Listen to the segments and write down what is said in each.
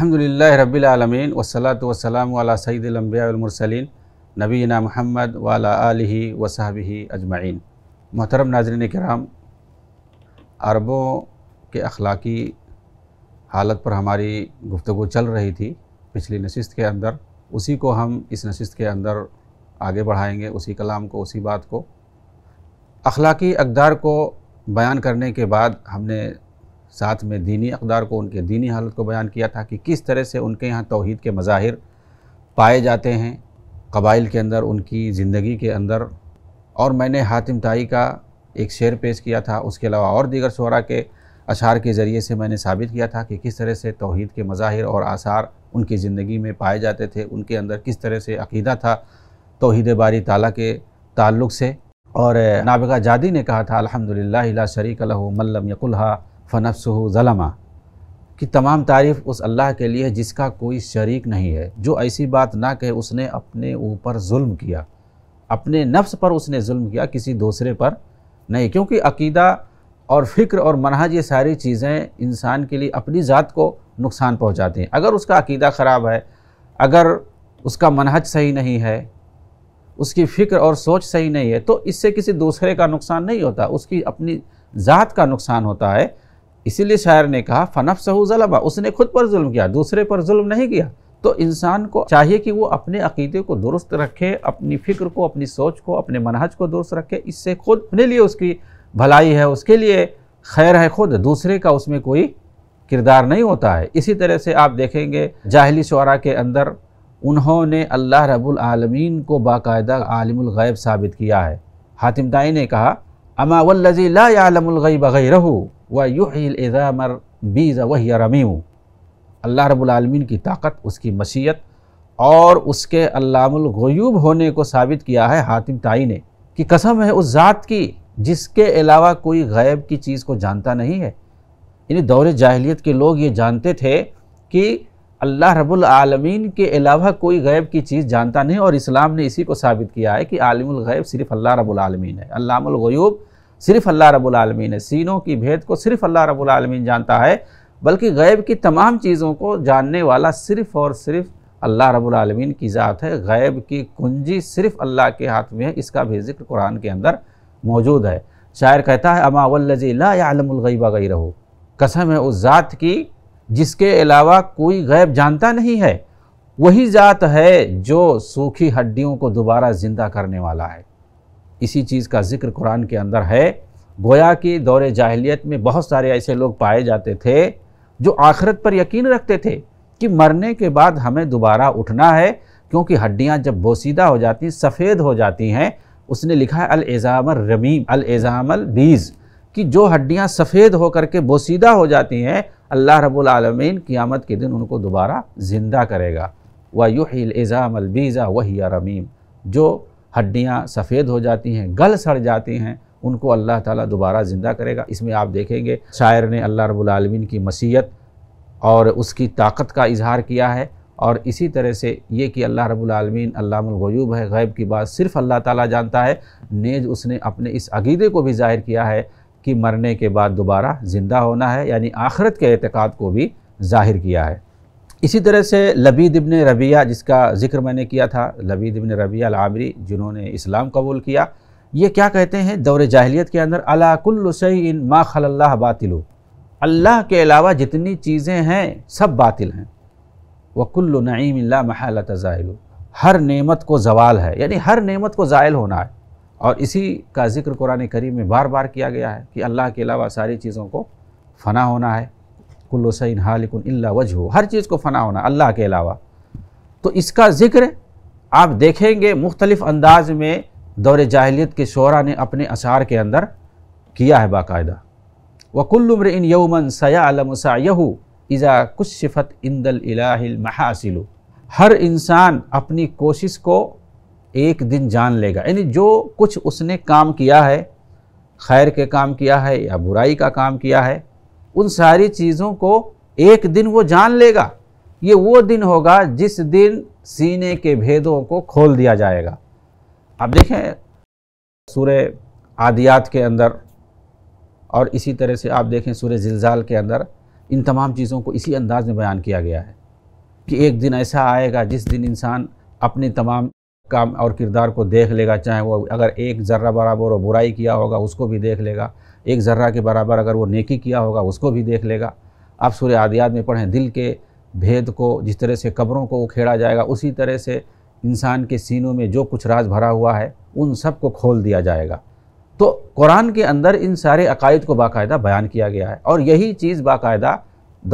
अलहमदिल्ला रबीआलमीन वसलात वसलाम वाला सईदिलम्बियामरसलिन नबीना महमद वाला आलि वसाब अजमाइन मोहतरम नाजरन कराम अरबों के अखलाकी हालत पर हमारी गुफ्तु चल रही थी पिछली नशस्त के अंदर उसी को हम इस नशस्त के अंदर आगे बढ़ाएंगे उसी कलाम को उसी बात को अखलाकी अकदार को बयान करने के बाद हमने साथ में दीनी अकदार को उनके दीनी हालत को बयान किया था कि किस तरह से उनके यहाँ तोहद के मज़ाहिर पाए जाते हैं कबाइल के अंदर उनकी ज़िंदगी के अंदर और मैंने हातिम ताई का एक शेर पेश किया था उसके अलावा और दीगर शुरा के अशार के ज़रिए से मैंने साबित किया था कि किस तरह से तोहद के मज़ाहिर और आसार उनकी ज़िंदगी में पाए जाते थे उनके अंदर किस तरह से अकीदा था तोहद बारी ताला के ताल्लुक़ से और नाबिका जादी ने कहा था अलहमदिल्ला शरीक लहू मल्लम यकुल्हा फ़नफ़ ज़लमा की तमाम तारीफ़ उस अल्लाह के लिए जिसका कोई शरीक नहीं है जो ऐसी बात ना कहे उसने अपने ऊपर जुल्म किया अपने नफ्स पर उसने जुल्म किया किसी दूसरे पर नहीं क्योंकि अकीदा और फ़िक्र और मनहज ये सारी चीज़ें इंसान के लिए अपनी ज़ात को नुकसान पहुँचाती हैं अगर उसका अकीदा ख़राब है अगर उसका मनहज सही नहीं है उसकी फ़िक्र और सोच सही नहीं है तो इससे किसी दूसरे का नुकसान नहीं होता उसकी अपनी ज़ात का नुकसान होता है इसीलिए शायर ने कहा फनफ सहू जलबा उसने खुद पर जुल्म किया दूसरे पर जुल्म नहीं किया तो इंसान को चाहिए कि वो अपने अकीदे को दुरुस्त रखे अपनी फ़िक्र को अपनी सोच को अपने मनहज को दुरुस्त रखे इससे खुद अपने लिए उसकी भलाई है उसके लिए खैर है खुद दूसरे का उसमें कोई किरदार नहीं होता है इसी तरह से आप देखेंगे जाहली शुरा के अंदर उन्होंने अल्लाह रब्बुल आलमीन को बाकायदा आलिमुल गैब साबित किया है हातिम दाई ने कहा अमा वल्लजी ला यालमुल गैब गैरहू वाहमर बीज़ वही रमीम अल्लाह रबालमीन की ताकत उसकी मसीत और उसके अल्लामगयूब होने को साबित किया है हातिम ताई ने कि कसम है उस ज़ात की जिसके अलावा कोई गैब की चीज़ को जानता नहीं है यानी दौर जाहलीत के लोग ये जानते थे कि अल्लाह रब्बुल के अलावा कोई गैब की चीज़ जानता नहीं और इस्लाम ने इसी को साबित किया है कि ग़ैब सिर्फ अल्लाह रबालमीन है अल्लामगयूब सिर्फ अल्लाह रब्बुल रबालमीन है सीनों की भेद को सिर्फ अल्लाह रब्बुल रबालमीन जानता है बल्कि गैब की तमाम चीज़ों को जानने वाला सिर्फ और सिर्फ अल्लाह रब्बुल रबालमीन की ज़ात है गैब की कुंजी सिर्फ अल्लाह के हाथ में है इसका भी जिक्र कुरान के अंदर मौजूद है शायर कहता है अमा वल्लजी ला गई रहो कसम है उस ज़ात की जिसके अलावा कोई गैब जानता नहीं है वही ज़ात है जो सूखी हड्डियों को दोबारा ज़िंदा करने वाला है इसी चीज़ का जिक्र कुरान के अंदर है गोया कि दौर जाहलीत में बहुत सारे ऐसे लोग पाए जाते थे जो आखिरत पर यकीन रखते थे कि मरने के बाद हमें दोबारा उठना है क्योंकि हड्डियाँ जब बोसीदा हो जाती हैं सफ़ेद हो जाती हैं उसने लिखा है अलज़ामर रमीम अलज़ामल बीज़ कि जो हड्डियाँ सफ़ेद होकर के बोसीदा हो जाती हैं अल्लाह रबालमीन क़ियामत के दिन उनको दोबारा ज़िंदा करेगा व युहिल एज़ाम वही रमीम जो हड्डियाँ सफ़ेद हो जाती हैं गल सड़ जाती हैं उनको अल्लाह ताला दोबारा ज़िंदा करेगा इसमें आप देखेंगे शायर ने अल्लाह रबालमीन की मसीहत और उसकी ताकत का इजहार किया है और इसी तरह से ये कि अल्लाह रबालमीन अल्लामगयूब है गैब की बात सिर्फ़ अल्लाह ताला जानता है नेज उसने अपने इस अकीदे को भी ज़ाहिर किया है कि मरने के बाद दोबारा ज़िंदा होना है यानी आखरत के अतकाद को भी ज़ाहिर किया है इसी तरह से लबीद इबन रबिया जिसका जिक्र मैंने किया था लबीद इबन रबिया आमरी जिन्होंने इस्लाम कबूल किया ये क्या कहते हैं दौर जाहलीत के अंदर अलाकुल्लसैन मा खल्ला बातिलो अल्लाह के अलावा जितनी चीज़ें हैं सब बातिल हैं वकुल्ल नईम महल हर नेमत को जवाल है यानी हर नेमत को ज़ायल होना है और इसी का जिक्र कुरान करीम में बार बार किया गया है कि अल्लाह के अलावा सारी चीज़ों को फना होना है कुल्लो सैन हालिकुन इल्ला वजह हर चीज़ को फना होना अल्लाह के अलावा तो इसका ज़िक्र आप देखेंगे मुख्तलिफ़ अंदाज में दौर जाहलीत के शरा ने अपने अशार के अंदर किया है बाकायदा वकुल्लम्र इन यौमन सयालमसायहू इज़ा कुछ सिफत इंदल महासिलु हर इंसान अपनी कोशिश को एक दिन जान लेगा यानी जो कुछ उसने काम किया है खैर के काम किया है या बुराई का काम किया है उन सारी चीज़ों को एक दिन वो जान लेगा ये वो दिन होगा जिस दिन सीने के भेदों को खोल दिया जाएगा अब देखें सूर्य आदियात के अंदर और इसी तरह से आप देखें सूर्य जिलजाल के अंदर इन तमाम चीज़ों को इसी अंदाज में बयान किया गया है कि एक दिन ऐसा आएगा जिस दिन इंसान अपने तमाम काम और किरदार को देख लेगा चाहे वो अगर एक ज़र्रा बराबर और बुराई किया होगा उसको भी देख लेगा एक ज़र्रा के बराबर अगर वो नेकी किया होगा उसको भी देख लेगा आप सूर्य आदियात में पढ़ें दिल के भेद को जिस तरह से कब्रों को उखेड़ा जाएगा उसी तरह से इंसान के सीनों में जो कुछ राज भरा हुआ है उन सब को खोल दिया जाएगा तो कुरान के अंदर इन सारे अकायद को बाकायदा बयान किया गया है और यही चीज़ बाकायदा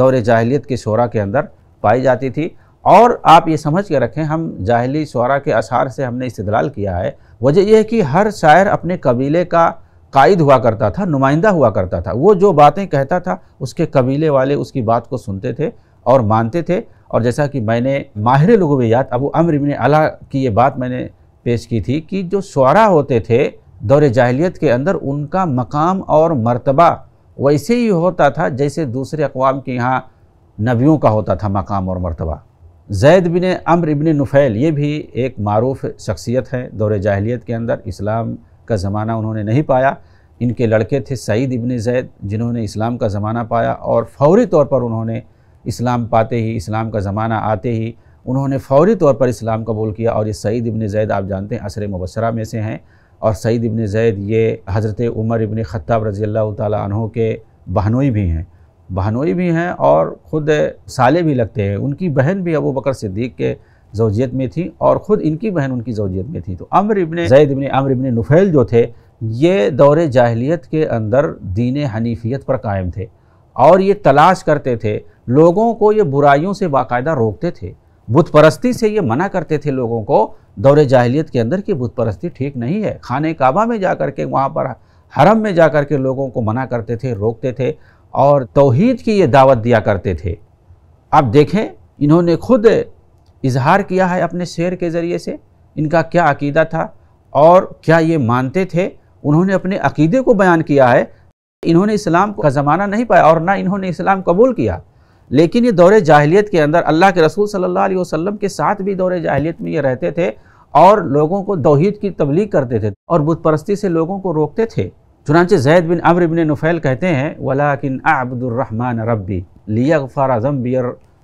दौरे जाहलीत के शोरा के अंदर पाई जाती थी और आप ये समझ के रखें हम जाहली शोरा के आसार से हमने इस्तलाल किया है वजह यह है कि हर शायर अपने कबीले का कायद हुआ करता था नुमाइंदा हुआ करता था वो जो बातें कहता था उसके कबीले वाले उसकी बात को सुनते थे और मानते थे और जैसा कि मैंने माहिर याद अबू अमर इबन अला की ये बात मैंने पेश की थी कि जो शुरा होते थे दौर जाहलीत के अंदर उनका मकाम और मरतबा वैसे ही होता था जैसे दूसरे अकवाम के यहाँ नबियों का होता था मकाम और मरतबा जैद बिन अमर इबन नुफ़ैल ये भी एक मरूफ शख्सियत है दौर जाहलीत के अंदर इस्लाम का ज़माना उन्होंने नहीं पाया इनके लड़के थे सईद इबन जैद जिन्होंने इस्लाम का ज़माना पाया और फौरी तौर पर उन्होंने इस्लाम पाते ही इस्लाम का ज़माना आते ही उन्होंने फौरी तौर पर इस्लाम कबूल किया और ये सईद इबन जैद आप जानते हैं असर मुबसरा में से हैं और सईद इबन जैद ये हज़रत उमर इबन ख़त्ताब रज़ी अल्लाह तहों के बहनोई भी हैं बहनोई भी हैं और ख़ुद साले भी लगते हैं उनकी बहन भी अबू बकर सिद्दीक़ के जोजियत में थी और ख़ुद इनकी बहन उनकी जोजियत में थी तो अमर इबन जैद इबन अमर इबन नुफैल जो थे ये दौर जाहलीत के अंदर दीन हनीफियत पर कायम थे और ये तलाश करते थे लोगों को ये बुराइयों से बाकायदा रोकते थे बुत परस्ती से ये मना करते थे लोगों को दौर जाहलीत के अंदर कि बुत परस्ती ठीक नहीं है खाने काबा में जा कर के वहाँ पर हरम में जा कर के लोगों को मना करते थे रोकते थे और तोहद की ये दावत दिया करते थे आप देखें इन्होंने खुद इजहार किया है अपने शेर के ज़रिए से इनका क्या अकीदा था और क्या ये मानते थे उन्होंने अपने अकीदे को बयान किया है इन्होंने इस्लाम का ज़माना नहीं पाया और ना इन्होंने इस्लाम कबूल किया लेकिन ये दौरे जाहलीत के अंदर अल्लाह के रसूल सल्लल्लाहु अलैहि वसल्लम के साथ भी दौरे जाहलीत में ये रहते थे और लोगों को दोहीद की तबलीग करते थे और बुत परस्ती से लोगों को रोकते थे चुनानचे जैद बिन अमर बिन नुफैल कहते हैं वलाकिन आबदुलरहमान रब्बी लिया फ़ारा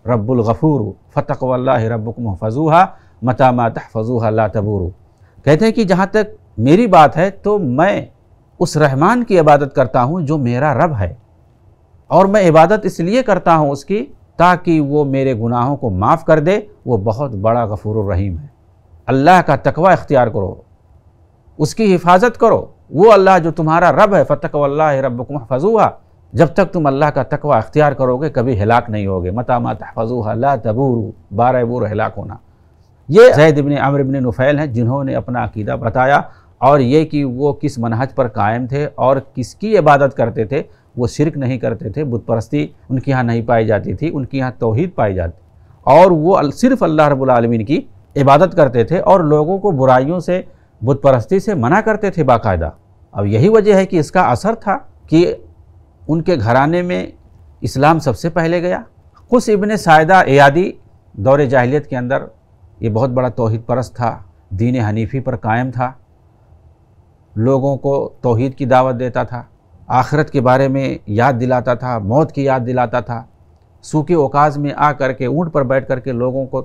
गफूर फ़तक वल्ला रबुक मता मतामा तहफजूहा ला तबूरू कहते हैं कि जहाँ तक मेरी बात है तो मैं उस रहमान की इबादत करता हूँ जो मेरा रब है और मैं इबादत इसलिए करता हूँ उसकी ताकि वो मेरे गुनाहों को माफ़ कर दे वो बहुत बड़ा गफूर रहीम है अल्लाह का तकवा इख्तियार करो उसकी हिफाजत करो वो अल्लाह जो तुम्हारा रब है फ़तक वल्ला रबुक महफजूहा जब तक तुम अल्लाह का तकवा अख्तियार करोगे कभी हिलाक नहीं होगे मत तहफू अल्लाह तबूर बार बूर हिलाक होना ये जैद इबन अमर इबन नुफ़ैल हैं जिन्होंने अपना अकीदा बताया और ये कि वो किस मनहज पर कायम थे और किसकी इबादत करते थे वो शिरक नहीं करते थे बुत परस्ती उनके यहाँ नहीं पाई जाती थी उनके यहाँ तोहद पाई जाती और वो सिर्फ़ अल्लाह रबालमीन की इबादत करते थे और लोगों को बुराइयों से बुत परस्ती से मना करते थे बाकायदा अब यही वजह है कि इसका असर था कि उनके घराने में इस्लाम सबसे पहले गया खुश इबन सायदा एयादी दौरे जाहिलियत के अंदर ये बहुत बड़ा तोहद परस्त था दीन हनीफी पर कायम था लोगों को तोहद की दावत देता था आखरत के बारे में याद दिलाता था मौत की याद दिलाता था सूखे ओकाज में आ कर के ऊँट पर बैठ कर के लोगों को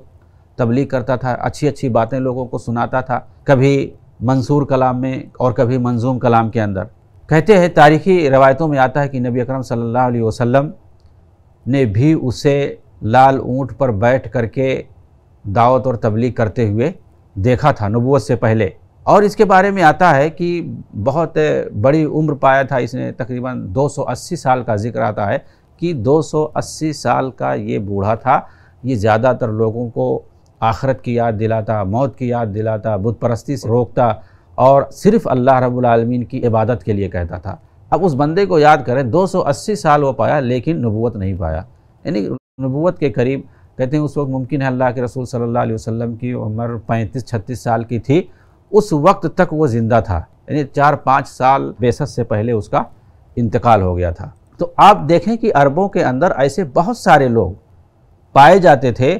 तबलीग करता था अच्छी अच्छी बातें लोगों को सुनाता था कभी मंसूर कलाम में और कभी मंजूम कलाम के अंदर कहते हैं तारीखी रवायतों में आता है कि नबी अकरम सल्लल्लाहु अलैहि वसल्लम ने भी उसे लाल ऊँट पर बैठ करके दावत और तबलीग करते हुए देखा था नबूत से पहले और इसके बारे में आता है कि बहुत बड़ी उम्र पाया था इसने तकरीबन 280 साल का जिक्र आता है कि 280 साल का ये बूढ़ा था ये ज़्यादातर लोगों को आखरत की याद दिलाता मौत की याद दिलाता बुतप्रस्ती से रोकता और सिर्फ़ अल्लाह रबालमीन की इबादत के लिए कहता था अब उस बंदे को याद करें 280 साल वो पाया लेकिन नबूत नहीं पाया यानी नबूत के करीब कहते हैं उस वक्त मुमकिन है अल्लाह के रसूल सल्ला अलैहि वसल्लम की उम्र 35-36 साल की थी उस वक्त तक वो ज़िंदा था यानी चार पाँच साल बेसत से पहले उसका इंतकाल हो गया था तो आप देखें कि अरबों के अंदर ऐसे बहुत सारे लोग पाए जाते थे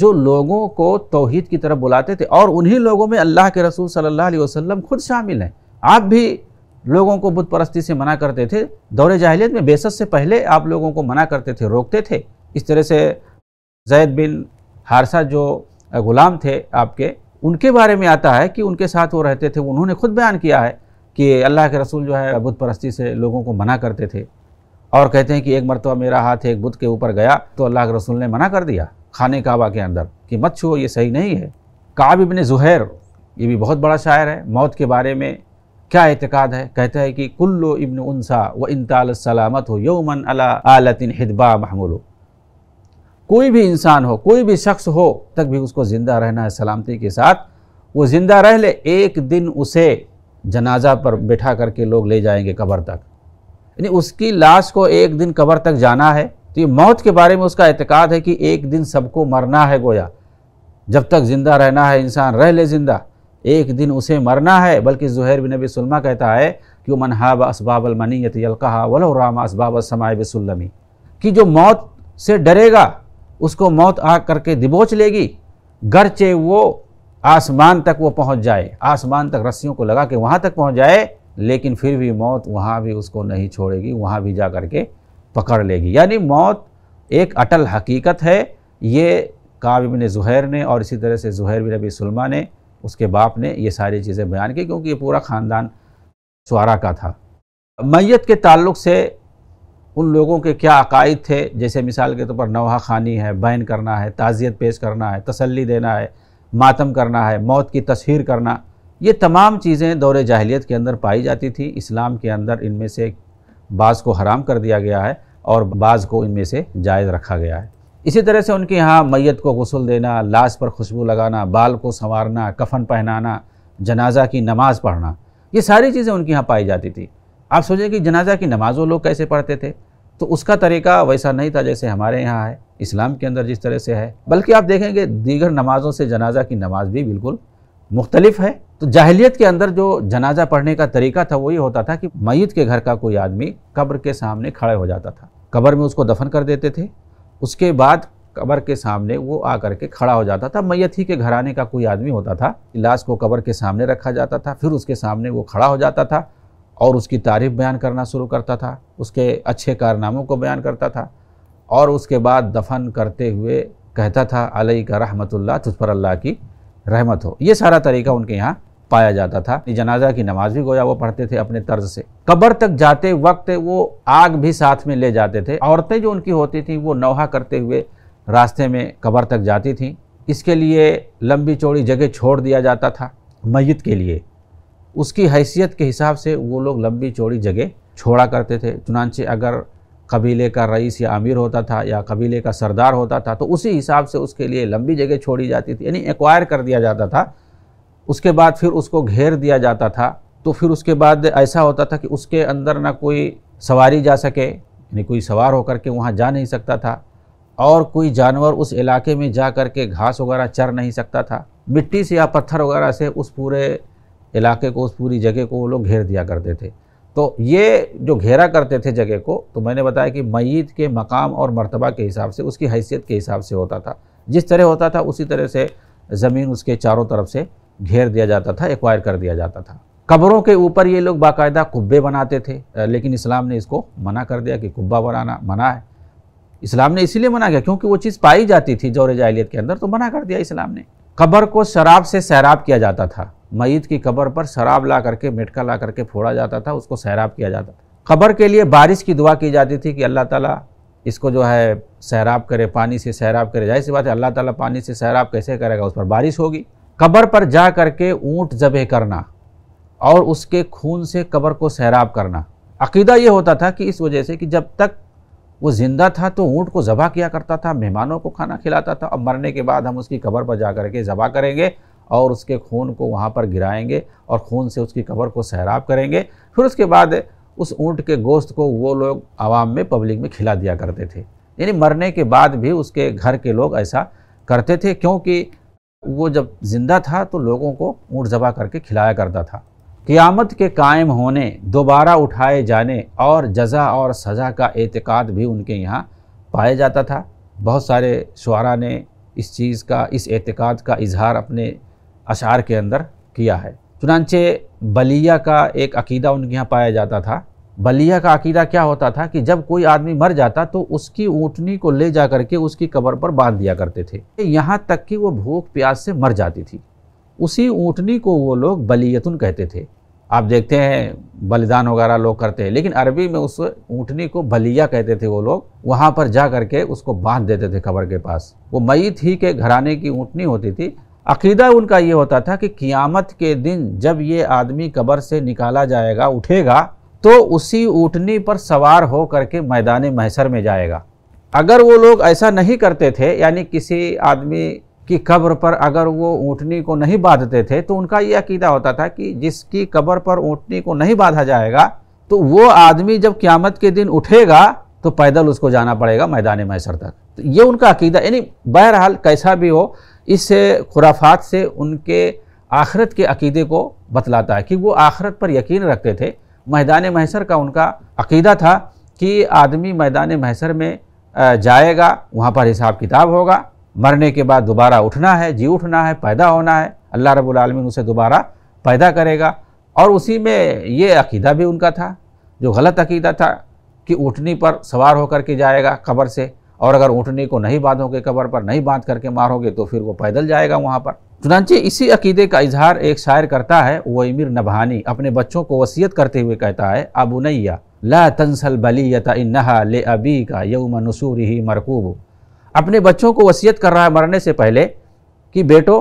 जो लोगों को तोहहीद की तरफ बुलाते थे और उन्हीं लोगों में अल्लाह के रसूल सल्लल्लाहु अलैहि वसल्लम खुद शामिल हैं आप भी लोगों को बुत परस्ती से मना करते थे दौरे जाहिलियत में बेसत से पहले आप लोगों को मना करते थे रोकते थे इस तरह से जैद बिन हारसा जो गुलाम थे आपके उनके बारे में आता है कि उनके साथ वो रहते थे उन्होंने खुद बयान किया है कि अल्लाह के रसूल जो है बुत परस्ती से लोगों को मना करते थे और कहते हैं कि एक मरतबा मेरा हाथ एक बुत के ऊपर गया तो अल्लाह के रसूल ने मना कर दिया खाने काबा के अंदर कि मत छुओ ये सही नहीं है काब इबन जुहैर ये भी बहुत बड़ा शायर है मौत के बारे में क्या एतकाद है कहता है कि कुल्लो इबन उनसा व इनताल सलामत हो यौमन अला आलतिन हिदबा महमूलो कोई भी इंसान हो कोई भी शख्स हो तक भी उसको ज़िंदा रहना है सलामती के साथ वो ज़िंदा रह ले एक दिन उसे जनाजा पर बैठा करके लोग ले जाएंगे कबर तक यानी उसकी लाश को एक दिन कबर तक जाना है तो ये मौत के बारे में उसका एतकाद है कि एक दिन सबको मरना है गोया जब तक ज़िंदा रहना है इंसान रह ले ज़िंदा एक दिन उसे मरना है बल्कि जहैर बिन नबी सलमा कहता है कि मनहाब इसबाब अलमनीत यलकहा वलो राम इसबाब समाय बसमी कि जो मौत से डरेगा उसको मौत आ करके दिबोच लेगी गरचे वो आसमान तक वो पहुंच जाए आसमान तक रस्सियों को लगा के वहाँ तक पहुंच जाए लेकिन फिर भी मौत वहाँ भी उसको नहीं छोड़ेगी वहाँ भी जा करके पकड़ लेगी यानी मौत एक अटल हकीकत है ये काबिन ज़ुहैर ने और इसी तरह से ज़ुहैर बिन अबी सलमा ने उसके बाप ने ये सारी चीज़ें बयान की क्योंकि ये पूरा ख़ानदान शुरा का था मैत के ताल्लुक से उन लोगों के क्या अकायद थे जैसे मिसाल के तौर तो पर नवा खानी है बैन करना है ताज़ियत पेश करना है तसल्ली देना है मातम करना है मौत की तस्वीर करना ये तमाम चीज़ें दौर जाहलीत के अंदर पाई जाती थी इस्लाम के अंदर इनमें से बाज़ को हराम कर दिया गया है और बाज़ को इनमें से जायज़ रखा गया है इसी तरह से उनके यहाँ मैत को गसल देना लाश पर खुशबू लगाना बाल को संवारना कफन पहनाना जनाजा की नमाज़ पढ़ना ये सारी चीज़ें उनके यहाँ पाई जाती थी आप सोचें कि जनाजा की नमाज़ वो लोग कैसे पढ़ते थे तो उसका तरीका वैसा नहीं था जैसे हमारे यहाँ है इस्लाम के अंदर जिस तरह से है बल्कि आप देखेंगे दीगर नमाज़ों से जनाजा की नमाज भी बिल्कुल मुख्तलिफ है तो जाहलीत के अंदर जो जनाजा पढ़ने का तरीका था वो ये होता था कि मैत के घर का कोई आदमी कब्र के सामने खड़े हो जाता था कब्र में उसको दफन कर देते थे उसके बाद कब्र के सामने वो आकर के खड़ा हो जाता था मैत ही के घराने का कोई आदमी होता था लाश को कब्र के सामने रखा जाता था फिर उसके सामने वो खड़ा हो जाता था और उसकी तारीफ बयान करना शुरू करता था उसके अच्छे कारनामों को बयान करता था और उसके बाद दफन करते हुए कहता था अलई का रहमतुल्ला तुझ पर अल्लाह की रहमत हो ये सारा तरीका उनके यहाँ पाया जाता था जनाजा की नमाज भी गोया वो पढ़ते थे अपने तर्ज से कब्र तक जाते वक्त वो आग भी साथ में ले जाते थे औरतें जो उनकी होती थी वो नौहा करते हुए रास्ते में कब्र तक जाती थी इसके लिए लंबी चौड़ी जगह छोड़ दिया जाता था मैत के लिए उसकी हैसियत के हिसाब से वो लोग लंबी चौड़ी जगह छोड़ा करते थे चुनानचे अगर कबीले का रईस या अमीर होता था या कबीले का सरदार होता था तो उसी हिसाब से उसके लिए लंबी जगह छोड़ी जाती थी यानी एक्वायर कर दिया जाता था उसके बाद फिर उसको घेर दिया जाता था तो फिर उसके बाद ऐसा होता था कि उसके अंदर ना कोई सवारी जा सके यानी कोई सवार होकर के वहाँ जा नहीं सकता था और कोई जानवर उस इलाके में जा कर के घास वगैरह चर नहीं सकता था मिट्टी से या पत्थर वगैरह से उस पूरे इलाके को उस पूरी जगह को वो लोग घेर दिया करते थे तो ये जो घेरा करते थे जगह को तो मैंने बताया कि मईत के मकाम और मरतबा के हिसाब से उसकी हैसियत के हिसाब से होता था जिस तरह होता था उसी तरह से ज़मीन उसके चारों तरफ से घेर दिया जाता था एक्वायर कर दिया जाता था कब्रों के ऊपर ये लोग बाकायदा कुब्बे बनाते थे लेकिन इस्लाम ने इसको मना कर दिया कि कुब्बा बनाना मना है इस्लाम ने इसीलिए मना किया क्योंकि वो चीज़ पाई जाती थी जौर जाहलीत के अंदर तो मना कर दिया इस्लाम ने कब्र को शराब से सैराब किया जाता था मईद की कब्र पर शराब ला करके मेटका ला करके फोड़ा जाता था उसको सैराब किया जाता था कब्र के लिए बारिश की दुआ की जाती थी कि अल्लाह ताला इसको जो है सैराब करे पानी से सैराब करे जाहिर सी बात है अल्लाह ताला पानी से सैराब कैसे करेगा उस पर बारिश होगी कब्र पर जा करके ऊँट जबह करना और उसके खून से कब्र को सैराब करना अकीदा ये होता था कि इस वजह से कि जब तक वो ज़िंदा था तो ऊँट को ज़बा किया करता था मेहमानों को खाना खिलाता था अब मरने के बाद हम उसकी कबर पर जा करके ज़बा करेंगे और उसके खून को वहाँ पर गिराएंगे और खून से उसकी कबर को सैराब करेंगे फिर उसके बाद उस ऊँट के गोश्त को वो लोग आवाम में पब्लिक में खिला दिया करते थे यानी मरने के बाद भी उसके घर के लोग ऐसा करते थे क्योंकि वो जब ज़िंदा था तो लोगों को ऊँट ज़बा करके खिलाया करता था क़ियामत के कायम होने दोबारा उठाए जाने और जजा और सज़ा का एतक़ाद भी उनके यहाँ पाया जाता था बहुत सारे शुरा ने इस चीज़ का इस एतक़ाद का इजहार अपने अशार के अंदर किया है चुनानचे बलिया का एक अकीदा उनके यहाँ पाया जाता था बलिया का अकीदा क्या होता था कि जब कोई आदमी मर जाता तो उसकी ऊँटनी को ले जा करके उसकी कबर पर बांध दिया करते थे यहाँ तक कि वो भूख प्यास से मर जाती थी उसी ऊँटनी को वो लोग बलियतुन कहते थे आप देखते हैं बलिदान वगैरह लोग करते हैं लेकिन अरबी में उस ऊँटनी को बलिया कहते थे वो लोग वहाँ पर जा करके उसको बांध देते थे कबर के पास वो मईत ही के घराने की ऊँटनी होती थी अकीदा उनका ये होता था कि क़ियामत के दिन जब ये आदमी कबर से निकाला जाएगा उठेगा तो उसी ऊँटनी पर सवार हो करके मैदान महसर में जाएगा अगर वो लोग ऐसा नहीं करते थे यानी किसी आदमी कि कब्र पर अगर वो ऊँटनी को नहीं बांधते थे तो उनका ये अकीदा होता था कि जिसकी कब्र पर ऊँटनी को नहीं बांधा जाएगा तो वो आदमी जब क्यामत के दिन उठेगा तो पैदल उसको जाना पड़ेगा मैदान मैसर तक तो ये उनका अकीदा यानी बहरहाल कैसा भी हो इस खुराफात से उनके आखरत के अकीदे को बतलाता है कि वो आखरत पर यकीन रखते थे मैदान महसर का उनका अकीदा था कि आदमी मैदान महसर में जाएगा वहाँ पर हिसाब किताब होगा मरने के बाद दोबारा उठना है जी उठना है पैदा होना है अल्लाह रब्बुल आलमीन उसे दोबारा पैदा करेगा और उसी में ये अकीदा भी उनका था जो गलत अकीदा था कि ऊँटनी पर सवार होकर के जाएगा कबर से और अगर ऊँटनी को नहीं बांधोगे कबर पर नहीं बांध करके मारोगे तो फिर वो पैदल जाएगा वहाँ पर चुनाचे इसी अकीदे का इजहार एक शायर करता है वो इमिर नबहानी अपने बच्चों को वसीयत करते हुए कहता है अबुनैया ला तंसल बलीयता इन्नहा ले अबी का यौम नसूर ही मरकूब अपने बच्चों को वसीयत कर रहा है मरने से पहले कि बेटो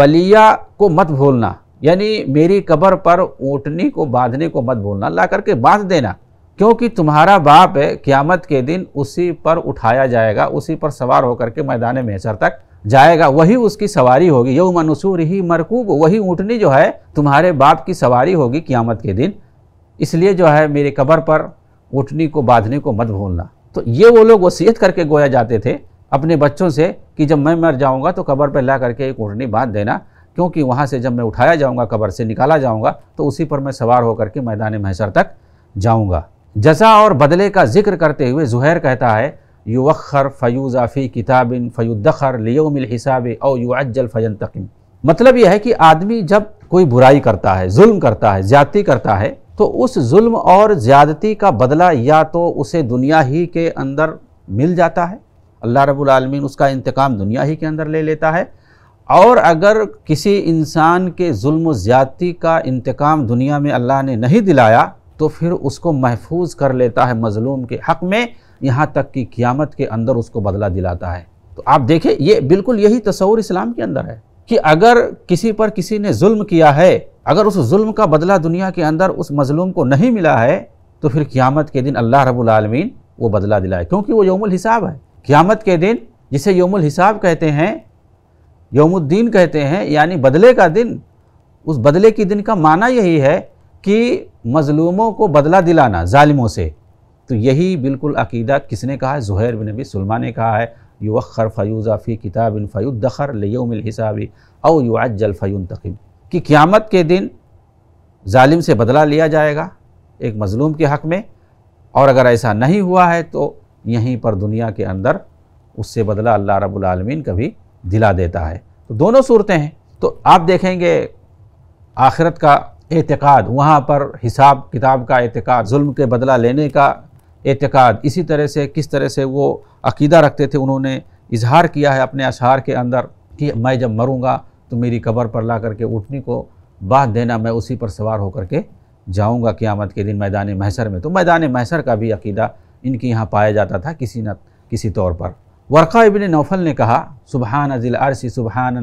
बलिया को मत भूलना यानी मेरी कब्र पर ऊँटनी को बांधने को मत भूलना ला करके बांध देना क्योंकि तुम्हारा बाप क्यामत के दिन उसी पर उठाया जाएगा उसी पर सवार होकर के मैदान महसर तक जाएगा वही उसकी सवारी होगी यू मनसूर ही मरकूब वही ऊँटनी जो है तुम्हारे बाप की सवारी होगी क्यामत के दिन इसलिए जो है मेरे कब्र पर ऊँटनी को बांधने को मत भूलना तो ये वो लोग वसीयत करके गोया जाते थे अपने बच्चों से कि जब मैं मर जाऊंगा तो कबर पर ला करके एक ओढ़नी बांध देना क्योंकि वहाँ से जब मैं उठाया जाऊँगा कबर से निकाला जाऊँगा तो उसी पर मैं सवार होकर के मैदान महसर तक जाऊँगा जसा और बदले का जिक्र करते हुए जुहैर कहता है युवखर फयूज़ाफ़ी किताबिन लियो लियोमिल हिसाब और युअज्जल फजन तकिन मतलब यह है कि आदमी जब कोई बुराई करता है जुल्म करता है ज्यादती करता है तो उस जुल्म और ज्यादती का बदला या तो उसे दुनिया ही के अंदर मिल जाता है अल्लाह रब्बुल रबालमीन उसका इंतकाम दुनिया ही के अंदर ले लेता है और अगर किसी इंसान के जुल्म ज़्यादती का इंतकाम दुनिया में अल्लाह ने नहीं दिलाया तो फिर उसको महफूज कर लेता है मज़लूम के हक़ में यहाँ तक कि क़ियामत के अंदर उसको बदला दिलाता है तो आप देखें ये बिल्कुल यही तस्वूर इस्लाम के अंदर है कि अगर किसी पर किसी ने जुल्म किया है अगर उस जुल्म का बदला दुनिया के अंदर उस मज़लूम को नहीं मिला है तो फिर क़ियामत के दिन अल्लाह रबालमीन वो बदला दिलाए क्योंकि वो यौमुल हिसाब है क़्यामत के दिन जिसे योमुल हिसाब कहते हैं योमुद्दीन कहते हैं यानी बदले का दिन उस बदले के दिन का माना यही है कि मजलूमों को बदला दिलाना ालिमों से तो यही बिल्कुल अकीदा किसने कहा है जहैर बिन नबी सलमा ने कहा है युवखर फ़यूज़ा फ़ी किताब इन फ़युदखर हिसाबी और युआजल फ़यून तकीम कि क़्यामत के दिन ालिम से बदला लिया जाएगा एक मज़लूम के हक़ में और अगर ऐसा नहीं हुआ है तो यहीं पर दुनिया के अंदर उससे बदला अल्लाह रब्बुल आलमीन कभी दिला देता है तो दोनों सूरतें हैं तो आप देखेंगे आखिरत का एतक़ाद वहाँ पर हिसाब किताब का एतक़ाद जुल्म के बदला लेने का एतक़ाद इसी तरह से किस तरह से वो अकीदा रखते थे उन्होंने इजहार किया है अपने अशार के अंदर कि मैं जब मरूँगा तो मेरी कबर पर ला करके उठनी को बात देना मैं उसी पर सवार होकर के जाऊँगा क़्यामत के दिन मैदान महसर में तो मैदान महसर का भी अकीदा इनके यहाँ पाया जाता था किसी न किसी तौर पर वरक़ा इबिन नौफल ने कहा सुबहान अजिल अरसी सुबहान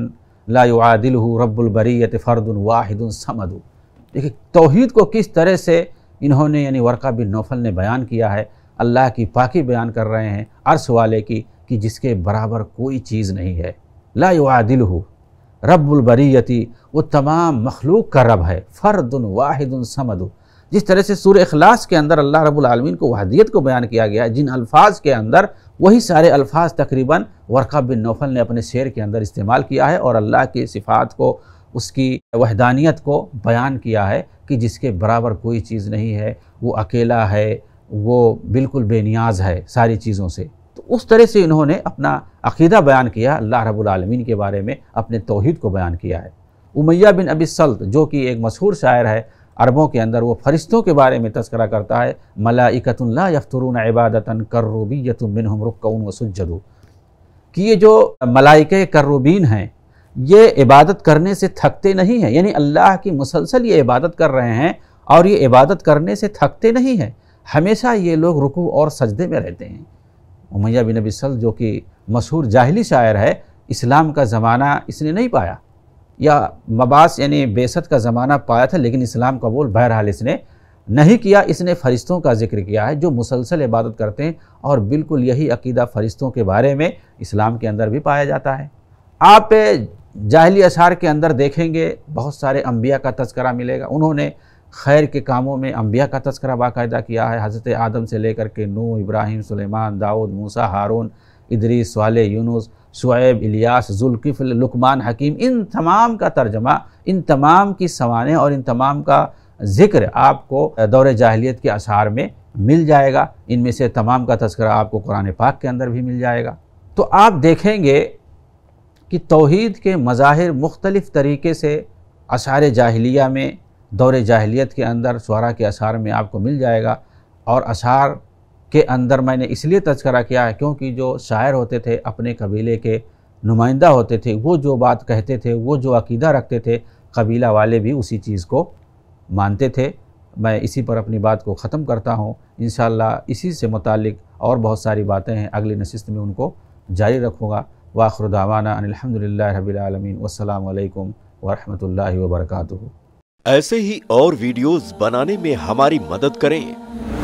लादिल रब्बुलबरीत फ़र्दन वाहिद समद देखिए तोहद को किस तरह से इन्होंने यानी वर्का बिन नौफल ने बयान किया है अल्लाह की पाकि बयान कर रहे हैं अर्स वाले की कि जिसके बराबर कोई चीज़ नहीं है लादिल रब्बुलबरीति वो तमाम मखलूक का रब है फ़र्दन वाहिद समदु जिस तरह से सूर अखलास के अंदर अल्लाह रबालमीन को वहदियत को बयान किया गया जिन अल्फाज के अंदर वही सारे अल्फाज तकरीबन वर्का बिन नौफल ने अपने शेर के अंदर इस्तेमाल किया है और अल्लाह की सिफ़ात को उसकी वहदानियत को बयान किया है कि जिसके बराबर कोई चीज़ नहीं है वो अकेला है वो बिल्कुल बेनियाज है सारी चीज़ों से तो उस तरह से इन्होंने अपना अकीदा बयान किया अल्लाह रबालमीन के बारे में अपने तोहद को बयान किया है उमैया बिन अबी सल्त जो कि एक मशहूर शायर है अरबों के अंदर वो फरिश्तों के बारे में तस्करा करता है मलाइकतुल्ला यफ्तरून इबादतन कर्रूबीयतुम मिनहुम व वसुजदू कि ये जो मलाइक कर्रूबीन हैं ये इबादत करने से थकते नहीं हैं यानी अल्लाह की मुसलसल ये इबादत कर रहे हैं और ये इबादत करने से थकते नहीं हैं हमेशा ये लोग रुकू और सजदे में रहते हैं उमैया बिन अबिसल जो कि मशहूर जाहली शायर है इस्लाम का ज़माना इसने नहीं पाया या मबास यानी बेसत का ज़माना पाया था लेकिन इस्लाम कबूल बहरहाल इसने नहीं किया इसने फरिश्तों का जिक्र किया है जो मुसलसल इबादत करते हैं और बिल्कुल यही अकीदा फरिश्तों के बारे में इस्लाम के अंदर भी पाया जाता है आप जाहली अशार के अंदर देखेंगे बहुत सारे अम्बिया का तस्करा मिलेगा उन्होंने खैर के कामों में अम्बिया का तस्करा बाकायदा किया है हज़रत आदम से लेकर के नू इब्राहिम सुलेमान दाऊद मूसा हारून इदरी सवाल यूनुस शुएब इलियास जुल्किफ़ल लुकमान हकीम इन तमाम का तर्जमा इन तमाम की सवानें और इन तमाम का ज़िक्र आपको दौर जाहलीत के अशार में मिल जाएगा इनमें से तमाम का तस्करा आपको कुरान पाक के अंदर भी मिल जाएगा तो आप देखेंगे कि तोहद के मज़ाहिर मुख्तलिफ़ तरीके से अशार जाहलिया में दौर जाहलीत के अंदर शुरा के अशार में आपको मिल जाएगा और अशार के अंदर मैंने इसलिए तस्करा किया है क्योंकि जो शायर होते थे अपने कबीले के नुमाइंदा होते थे वो जो बात कहते थे वो जो अकीदा रखते थे कबीला वाले भी उसी चीज़ को मानते थे मैं इसी पर अपनी बात को ख़त्म करता हूँ इन इसी से मुतल और बहुत सारी बातें हैं अगली नशस्त में उनको जारी रखूँगा वाखरुदावाना अनिलहमदिल्ला वालकम वरहमल वर्का ऐसे ही और वीडियोज़ बनाने में हमारी मदद करें